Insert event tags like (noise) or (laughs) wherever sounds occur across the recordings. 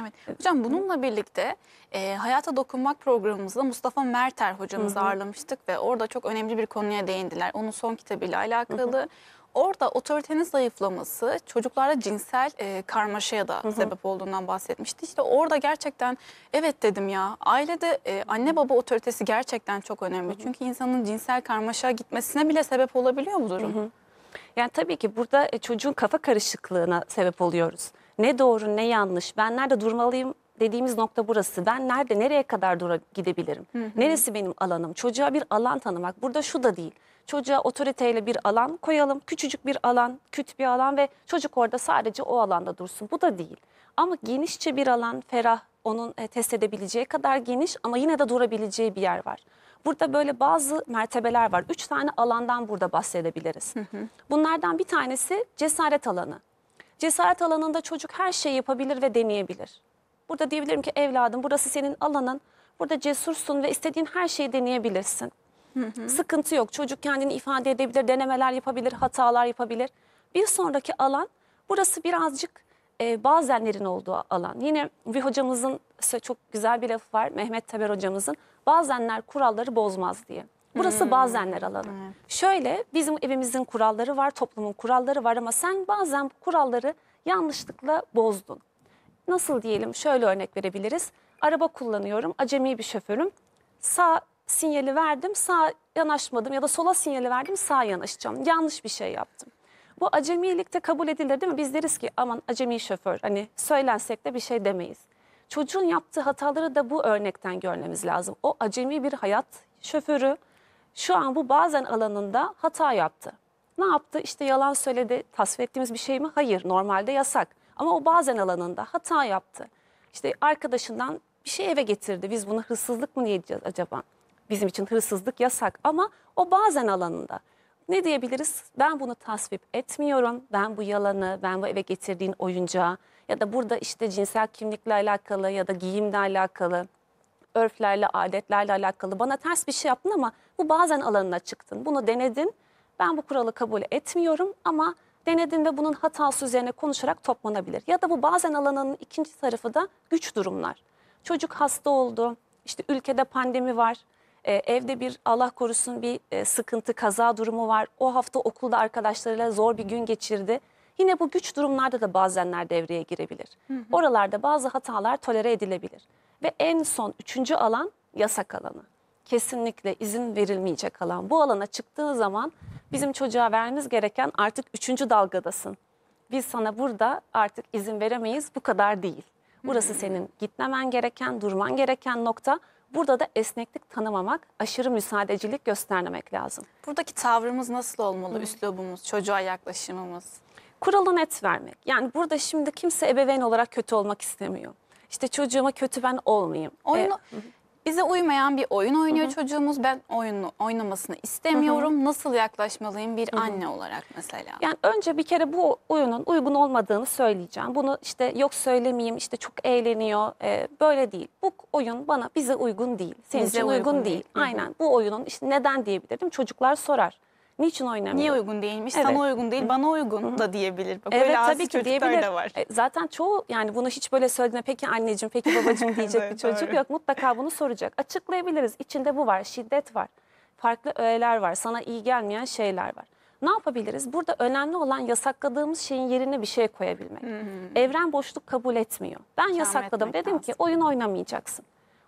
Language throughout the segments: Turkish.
Evet. Hocam bununla birlikte e, Hayata Dokunmak programımızda Mustafa Merter hocamızı Hı -hı. ağırlamıştık ve orada çok önemli bir konuya değindiler. Onun son kitabıyla alakalı. Hı -hı. Orada otoritenin zayıflaması çocuklarda cinsel e, karmaşaya da Hı -hı. sebep olduğundan bahsetmişti. İşte orada gerçekten evet dedim ya ailede e, anne baba otoritesi gerçekten çok önemli. Hı -hı. Çünkü insanın cinsel karmaşa gitmesine bile sebep olabiliyor bu durum. Hı -hı. Yani tabii ki burada e, çocuğun kafa karışıklığına sebep oluyoruz ne doğru ne yanlış, ben nerede durmalıyım dediğimiz nokta burası. Ben nerede, nereye kadar dura gidebilirim? Hı hı. Neresi benim alanım? Çocuğa bir alan tanımak. Burada şu da değil. Çocuğa otoriteyle bir alan koyalım. Küçücük bir alan, küt bir alan ve çocuk orada sadece o alanda dursun. Bu da değil. Ama genişçe bir alan, ferah, onun e, test edebileceği kadar geniş ama yine de durabileceği bir yer var. Burada böyle bazı mertebeler var. Üç tane alandan burada bahsedebiliriz. Hı hı. Bunlardan bir tanesi cesaret alanı. Cesaret alanında çocuk her şeyi yapabilir ve deneyebilir. Burada diyebilirim ki evladım burası senin alanın. Burada cesursun ve istediğin her şeyi deneyebilirsin. Hı hı. Sıkıntı yok. Çocuk kendini ifade edebilir, denemeler yapabilir, hatalar yapabilir. Bir sonraki alan burası birazcık e, bazenlerin olduğu alan. Yine bir hocamızın çok güzel bir lafı var Mehmet Teber hocamızın. Bazenler kuralları bozmaz diye. Burası hmm. bazenler alanı. Evet. Şöyle bizim evimizin kuralları var, toplumun kuralları var ama sen bazen kuralları yanlışlıkla bozdun. Nasıl diyelim şöyle örnek verebiliriz. Araba kullanıyorum, acemi bir şoförüm. Sağ sinyali verdim, sağ yanaşmadım ya da sola sinyali verdim, sağ yanaşacağım. Yanlış bir şey yaptım. Bu acemilikte kabul edilir değil mi? Biz deriz ki aman acemi şoför hani söylensek de bir şey demeyiz. Çocuğun yaptığı hataları da bu örnekten görmemiz lazım. O acemi bir hayat şoförü, şu an bu bazen alanında hata yaptı. Ne yaptı? İşte yalan söyledi. Tasvip ettiğimiz bir şey mi? Hayır, normalde yasak. Ama o bazen alanında hata yaptı. İşte arkadaşından bir şey eve getirdi. Biz buna hırsızlık mı diyeceğiz acaba? Bizim için hırsızlık yasak ama o bazen alanında. Ne diyebiliriz? Ben bunu tasvip etmiyorum. Ben bu yalanı, ben bu eve getirdiğin oyuncağı ya da burada işte cinsel kimlikle alakalı ya da giyimle alakalı örflerle, adetlerle alakalı bana ters bir şey yaptın ama bu bazen alanına çıktın. Bunu denedin. Ben bu kuralı kabul etmiyorum ama denedin ve bunun hatası üzerine konuşarak toplanabilir. Ya da bu bazen alanının ikinci tarafı da güç durumlar. Çocuk hasta oldu, işte ülkede pandemi var, e, evde bir Allah korusun bir e, sıkıntı, kaza durumu var. O hafta okulda arkadaşlarıyla zor bir gün geçirdi. Yine bu güç durumlarda da bazenler devreye girebilir. Hı hı. Oralarda bazı hatalar tolere edilebilir. Ve en son üçüncü alan yasak alanı. Kesinlikle izin verilmeyecek alan. Bu alana çıktığı zaman bizim çocuğa vermemiz gereken artık üçüncü dalgadasın. Biz sana burada artık izin veremeyiz bu kadar değil. Burası senin gitmemen gereken, durman gereken nokta. Burada da esneklik tanımamak, aşırı müsaadecilik göstermemek lazım. Buradaki tavrımız nasıl olmalı, Hı. üslubumuz, çocuğa yaklaşımımız? Kuralı net vermek. Yani burada şimdi kimse ebeveyn olarak kötü olmak istemiyor işte çocuğuma kötü ben olmayayım. E, oyunu ee, bize uymayan bir oyun oynuyor hı çocuğumuz. Ben oyunu oynamasını istemiyorum. Hı-hı. Nasıl yaklaşmalıyım bir Hı-hı. anne olarak mesela? Yani önce bir kere bu oyunun uygun olmadığını söyleyeceğim. Bunu işte yok söylemeyeyim, işte çok eğleniyor. Ee, böyle değil. Bu oyun bana bize uygun değil. Senin bize için uygun, uygun değil. değil. Aynen. Bu oyunun işte neden diyebilirim? Çocuklar sorar niçin oynamıyor? Niye uygun değilmiş? Evet. Sana uygun değil, bana uygun da diyebilir. Bak, evet tabii ki diyebilir. De var. E, zaten çoğu yani bunu hiç böyle söylediğine peki anneciğim, peki (laughs) babacığım diyecek bir çocuk yok. Mutlaka bunu soracak. Açıklayabiliriz. İçinde bu var, şiddet var. Farklı öğeler var, sana iyi gelmeyen şeyler var. Ne yapabiliriz? Burada önemli olan yasakladığımız şeyin yerine bir şey koyabilmek. Evren boşluk kabul etmiyor. Ben Kâhmet yasakladım dedim lazım. ki oyun oynamayacaksın.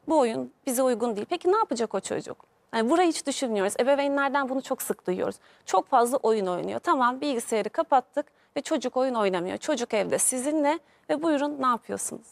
Bu oyun bize uygun değil. Peki ne yapacak o çocuk? Hani burayı hiç düşünmüyoruz. Ebeveynlerden bunu çok sık duyuyoruz. Çok fazla oyun oynuyor. Tamam bilgisayarı kapattık ve çocuk oyun oynamıyor. Çocuk evde sizinle ve buyurun ne yapıyorsunuz?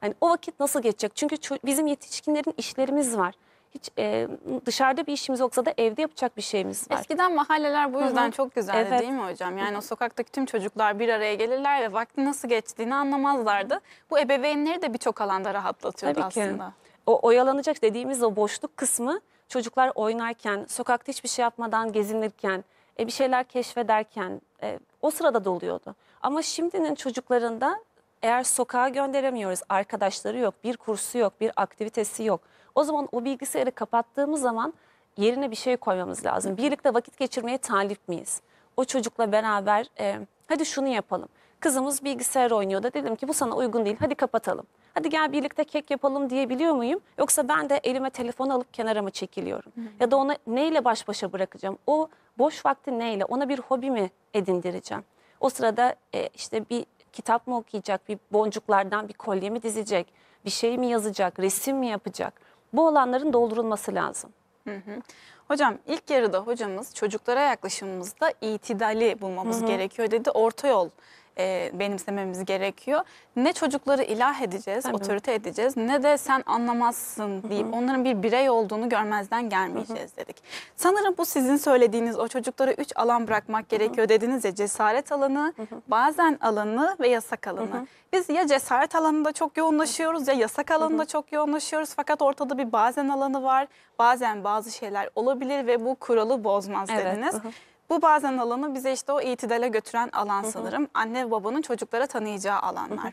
Hani o vakit nasıl geçecek? Çünkü bizim yetişkinlerin işlerimiz var. Hiç e, dışarıda bir işimiz yoksa da evde yapacak bir şeyimiz var. Eskiden mahalleler bu yüzden Hı -hı. çok güzeldi evet. değil mi hocam? Yani o sokaktaki tüm çocuklar bir araya gelirler ve vakti nasıl geçtiğini anlamazlardı. Bu ebeveynleri de birçok alanda rahatlatıyordu Tabii aslında. Ki. O oyalanacak dediğimiz o boşluk kısmı çocuklar oynarken, sokakta hiçbir şey yapmadan gezinirken, e, bir şeyler keşfederken e, o sırada doluyordu. Ama şimdinin çocuklarında eğer sokağa gönderemiyoruz, arkadaşları yok, bir kursu yok, bir aktivitesi yok. O zaman o bilgisayarı kapattığımız zaman yerine bir şey koymamız lazım. Birlikte vakit geçirmeye talip miyiz? O çocukla beraber e, hadi şunu yapalım. Kızımız bilgisayar da, Dedim ki bu sana uygun değil. Hadi kapatalım hadi gel birlikte kek yapalım diyebiliyor muyum? Yoksa ben de elime telefon alıp kenara mı çekiliyorum? Hı hı. Ya da onu neyle baş başa bırakacağım? O boş vakti neyle? Ona bir hobi mi edindireceğim? O sırada e, işte bir kitap mı okuyacak, bir boncuklardan bir kolye mi dizecek, bir şey mi yazacak, resim mi yapacak? Bu alanların doldurulması lazım. Hı hı. Hocam ilk yarıda hocamız çocuklara yaklaşımımızda itidali bulmamız hı hı. gerekiyor dedi. Orta yol e, benimsememiz gerekiyor. Ne çocukları ilah edeceğiz, Tabii. otorite edeceğiz ne de sen anlamazsın deyip Hı -hı. onların bir birey olduğunu görmezden gelmeyeceğiz Hı -hı. dedik. Sanırım bu sizin söylediğiniz o çocuklara üç alan bırakmak Hı -hı. gerekiyor dediniz ya cesaret alanı, Hı -hı. bazen alanı ve yasak alanı. Hı -hı. Biz ya cesaret alanında çok yoğunlaşıyoruz ya yasak alanında Hı -hı. çok yoğunlaşıyoruz fakat ortada bir bazen alanı var, bazen bazı şeyler olabilir ve bu kuralı bozmaz evet. dediniz. Hı -hı. Bu bazen alanı bize işte o itidale götüren alan sanırım. Anne ve babanın çocuklara tanıyacağı alanlar.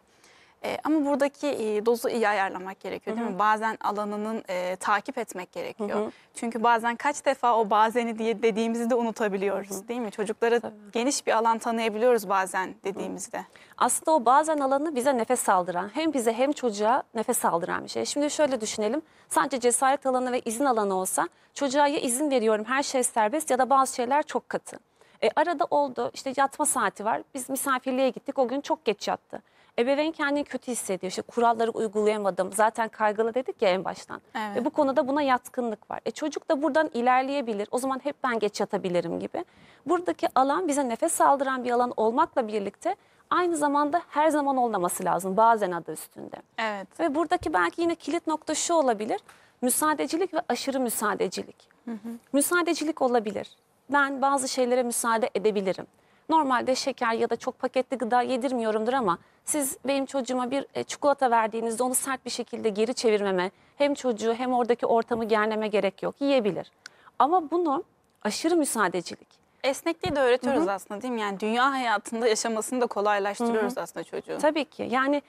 E, ama buradaki e, dozu iyi ayarlamak gerekiyor değil Hı -hı. mi? Bazen alanının e, takip etmek gerekiyor. Hı -hı. Çünkü bazen kaç defa o bazeni diye dediğimizi de unutabiliyoruz Hı -hı. değil mi? Çocuklara Tabii. geniş bir alan tanıyabiliyoruz bazen dediğimizde. Hı -hı. Aslında o bazen alanı bize nefes aldıran hem bize hem çocuğa nefes aldıran bir şey. Şimdi şöyle düşünelim sadece cesaret alanı ve izin alanı olsa çocuğa ya izin veriyorum her şey serbest ya da bazı şeyler çok katı. E, arada oldu işte yatma saati var. Biz misafirliğe gittik o gün çok geç yattı ebeveyn kendini kötü hissediyor. İşte kuralları uygulayamadım. Zaten kaygılı dedik ya en baştan. Evet. Ve bu konuda buna yatkınlık var. E çocuk da buradan ilerleyebilir. O zaman hep ben geç yatabilirim gibi. Buradaki alan bize nefes aldıran bir alan olmakla birlikte aynı zamanda her zaman olmaması lazım. Bazen adı üstünde. Evet. Ve buradaki belki yine kilit nokta şu olabilir. Müsaadecilik ve aşırı müsaadecilik. Hı hı. Müsaadecilik olabilir. Ben bazı şeylere müsaade edebilirim. Normalde şeker ya da çok paketli gıda yedirmiyorumdur ama siz benim çocuğuma bir e, çikolata verdiğinizde onu sert bir şekilde geri çevirmeme hem çocuğu hem oradaki ortamı gerleme gerek yok. Yiyebilir. Ama bunu aşırı müsaadecilik. Esnekliği de öğretiyoruz Hı -hı. aslında değil mi? Yani dünya hayatında yaşamasını da kolaylaştırıyoruz Hı -hı. aslında çocuğu. Tabii ki. Yani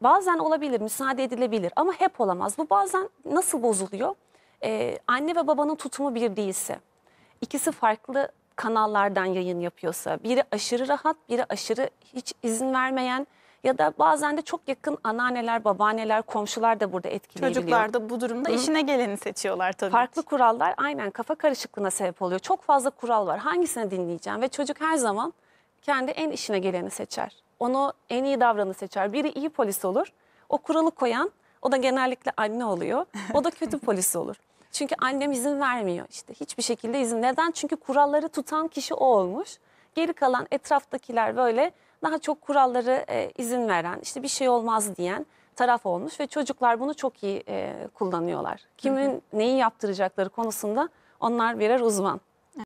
bazen olabilir, müsaade edilebilir ama hep olamaz. Bu bazen nasıl bozuluyor? Ee, anne ve babanın tutumu bir değilse, ikisi farklı kanallardan yayın yapıyorsa biri aşırı rahat biri aşırı hiç izin vermeyen ya da bazen de çok yakın anneanneler, babaanneler, komşular da burada etkileyebiliyor. Çocuklar da bu durumda Hı. işine geleni seçiyorlar tabii. Farklı ki. kurallar aynen kafa karışıklığına sebep oluyor. Çok fazla kural var. Hangisini dinleyeceğim ve çocuk her zaman kendi en işine geleni seçer. Onu en iyi davranı seçer. Biri iyi polis olur. O kuralı koyan o da genellikle anne oluyor. O da kötü (laughs) polis olur. Çünkü annem izin vermiyor işte hiçbir şekilde izin. Neden? Çünkü kuralları tutan kişi o olmuş. Geri kalan etraftakiler böyle daha çok kuralları e, izin veren, işte bir şey olmaz diyen taraf olmuş ve çocuklar bunu çok iyi e, kullanıyorlar. Kimin neyi yaptıracakları konusunda onlar birer uzman.